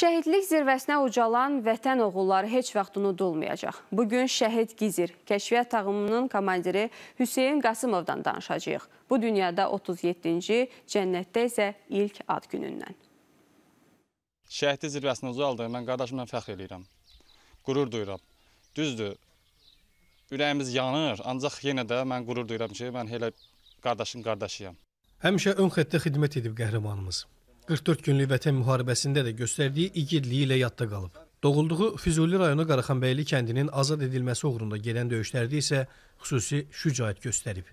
Şəhidlik zirvəsinə ucalan vətən oğulları heç vaxt unudulmayacaq. Bugün Şəhid Gizir, Kəşfiyyat Tağımının komandiri Hüseyin Qasımovdan danışacağıq. Bu dünyada 37-ci, cənnətdə isə ilk ad günündən. Şəhidli zirvəsinə ucaldıq, mən qardaşımla fəxr eləyirəm. Qurur duyuram. Düzdür, ürəyimiz yanır, ancaq yenə də mən qurur duyuram ki, mən elə qardaşın qardaşıyam. Həmişə ön xəttə xidmət edib qəhrəmanımız. 44 günlük vətən müharibəsində də göstərdiyi igidliyi ilə yadda qalıb. Doğulduğu Füzuli rayonu Qaraxanbəyli kəndinin azad edilməsi uğrunda gedən döyüşlərdə isə xüsusi şücaət göstərib.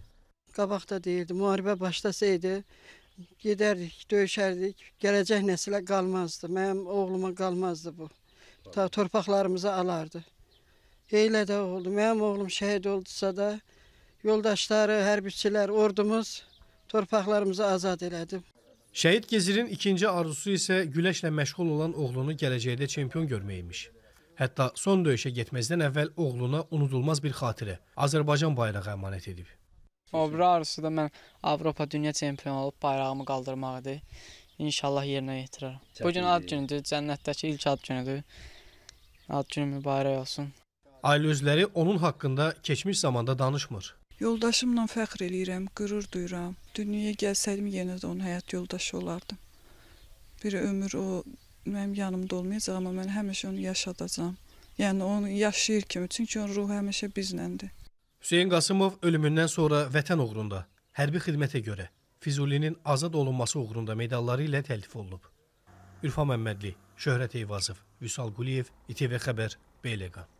Qabaqda deyirdi, müharibə başlasaydı gedərdik, döyüşərdik, gələcək nəsilə qalmazdı. Mənim oğluma qalmazdı bu. Ta torpaqlarımızı alardı. Elə də oldu. Mənim oğlum şəhid oldusa da yoldaşları, hərbiçilər, ordumuz torpaqlarımızı azad elədi. Şəhid Gezirin ikinci arzusu isə güləşlə məşğul olan oğlunu gələcəkdə çempion görməkmiş. Hətta son döyüşə getməzdən əvvəl oğluna unudulmaz bir xatirə, Azərbaycan bayrağı əmanət edib. O biri arzusu da mən Avropa dünya çempionu olub bayrağımı qaldırmaq idi. İnşallah yerinə yetirərəm. Bu gün ad günüdür, cənnətdəki ilk ad günüdür. Ad günü mübarək olsun. Ailə özləri onun haqqında keçmiş zamanda danışmır. Yoldaşımla fəxr eləyirəm, qürur duyuram. Dünyaya gəlsəydim yenə də onun həyat yoldaşı olardım. Bir ömür o mənim yanımda olmayacaq, amma mən həmişə onu yaşadacağam. Yəni onu yaşayır kimi, çünki onun ruhu həmişə bizləndir. Hüseyn Qasımov ölümündən sonra vətən uğrunda hərbi xidmətə görə Füzulinin azad olunması uğrunda medalları ilə təltif olunub. Ülfan Məmmədli, Şöhrət Eyvazov, Vüsal Quliyev, İTV Xəbər, Beyləqan.